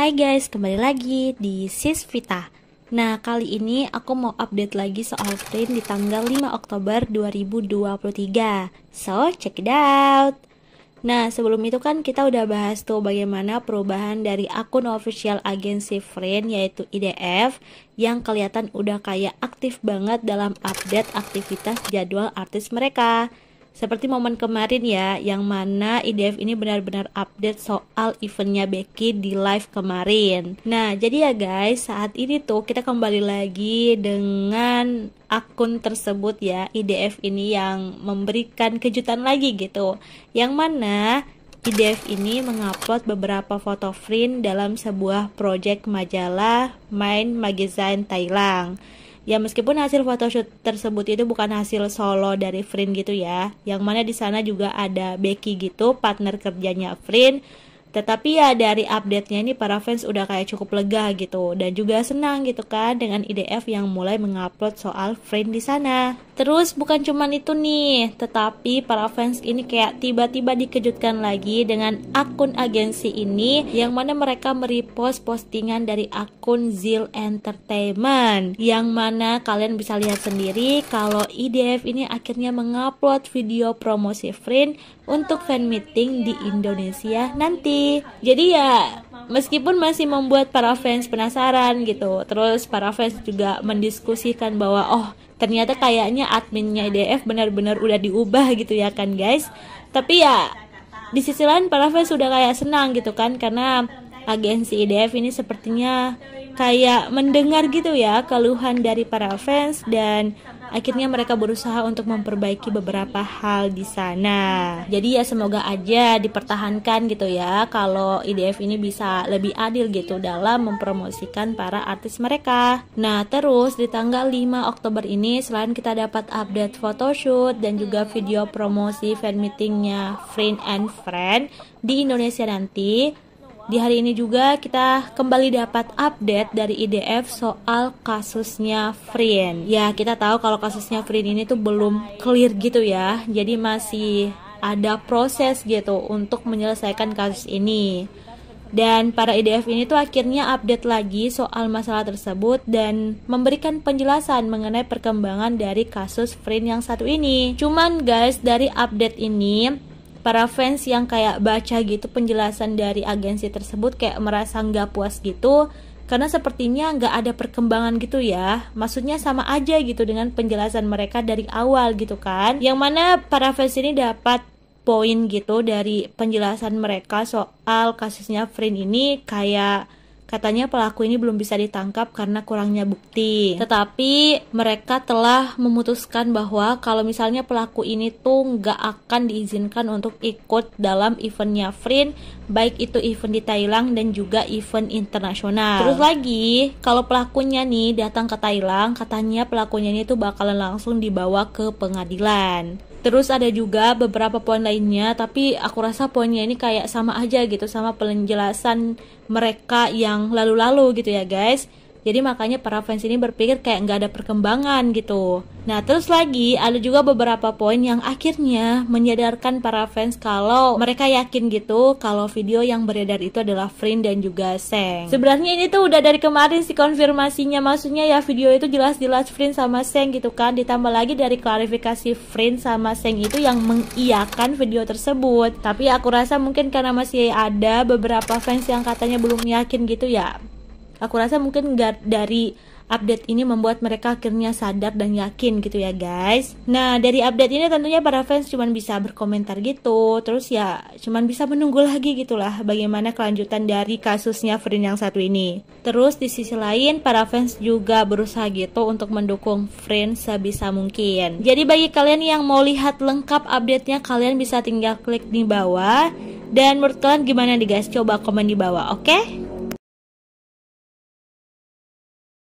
Hai guys, kembali lagi di Sis Vita. Nah, kali ini aku mau update lagi soal print di tanggal 5 Oktober 2023. So, check it out. Nah, sebelum itu kan kita udah bahas tuh bagaimana perubahan dari akun official agensi Friend yaitu IDF yang kelihatan udah kayak aktif banget dalam update aktivitas jadwal artis mereka. Seperti momen kemarin ya, yang mana IDF ini benar-benar update soal eventnya Becky di live kemarin. Nah, jadi ya guys, saat ini tuh kita kembali lagi dengan akun tersebut ya, IDF ini yang memberikan kejutan lagi gitu. Yang mana IDF ini mengupload beberapa foto print dalam sebuah project majalah Main Magazine Thailand. Ya meskipun hasil photoshoot tersebut itu bukan hasil solo dari Frin gitu ya. Yang mana di sana juga ada Becky gitu, partner kerjanya Frin tetapi ya dari update-nya ini para fans udah kayak cukup lega gitu dan juga senang gitu kan dengan IDF yang mulai mengupload soal friend di sana. Terus bukan cuman itu nih, tetapi para fans ini kayak tiba-tiba dikejutkan lagi dengan akun agensi ini yang mana mereka merepost postingan dari akun Zil Entertainment yang mana kalian bisa lihat sendiri kalau IDF ini akhirnya mengupload video promosi friend untuk fan meeting di Indonesia nanti. Jadi ya meskipun masih membuat para fans penasaran gitu. Terus para fans juga mendiskusikan bahwa oh ternyata kayaknya adminnya IDF e benar-benar udah diubah gitu ya kan guys. Tapi ya di sisi lain para fans sudah kayak senang gitu kan karena agensi IDF e ini sepertinya kayak mendengar gitu ya keluhan dari para fans dan akhirnya mereka berusaha untuk memperbaiki beberapa hal di sana. Jadi ya semoga aja dipertahankan gitu ya kalau IDF e ini bisa lebih adil gitu dalam mempromosikan para artis mereka. Nah, terus di tanggal 5 Oktober ini selain kita dapat update photoshoot dan juga video promosi fan meetingnya Friend and Friend di Indonesia nanti, di hari ini juga kita kembali dapat update dari IDF soal kasusnya Frien. Ya, kita tahu kalau kasusnya Frien ini tuh belum clear gitu ya. Jadi masih ada proses gitu untuk menyelesaikan kasus ini. Dan para IDF ini tuh akhirnya update lagi soal masalah tersebut dan memberikan penjelasan mengenai perkembangan dari kasus Frin yang satu ini. Cuman guys, dari update ini para fans yang kayak baca gitu penjelasan dari agensi tersebut kayak merasa nggak puas gitu karena sepertinya nggak ada perkembangan gitu ya maksudnya sama aja gitu dengan penjelasan mereka dari awal gitu kan yang mana para fans ini dapat poin gitu dari penjelasan mereka soal kasusnya Frin ini kayak Katanya pelaku ini belum bisa ditangkap karena kurangnya bukti. Tetapi mereka telah memutuskan bahwa kalau misalnya pelaku ini tuh nggak akan diizinkan untuk ikut dalam eventnya Frin, baik itu event di Thailand dan juga event internasional. Terus lagi, kalau pelakunya nih datang ke Thailand, katanya pelakunya ini tuh bakalan langsung dibawa ke pengadilan. Terus ada juga beberapa poin lainnya, tapi aku rasa poinnya ini kayak sama aja gitu sama penjelasan mereka yang lalu-lalu gitu ya guys. Jadi makanya para fans ini berpikir kayak nggak ada perkembangan gitu. Nah terus lagi ada juga beberapa poin yang akhirnya menyadarkan para fans kalau mereka yakin gitu kalau video yang beredar itu adalah Frin dan juga Seng. Sebenarnya ini tuh udah dari kemarin sih konfirmasinya maksudnya ya video itu jelas-jelas Frin sama Seng gitu kan. Ditambah lagi dari klarifikasi Frin sama Seng itu yang mengiyakan video tersebut. Tapi aku rasa mungkin karena masih ada beberapa fans yang katanya belum yakin gitu ya Aku rasa mungkin dari update ini membuat mereka akhirnya sadar dan yakin gitu ya guys. Nah dari update ini tentunya para fans cuman bisa berkomentar gitu, terus ya cuman bisa menunggu lagi gitulah bagaimana kelanjutan dari kasusnya Frin yang satu ini. Terus di sisi lain para fans juga berusaha gitu untuk mendukung Frin sebisa mungkin. Jadi bagi kalian yang mau lihat lengkap update-nya kalian bisa tinggal klik di bawah. Dan menurut kalian gimana nih guys? Coba komen di bawah, oke? Okay?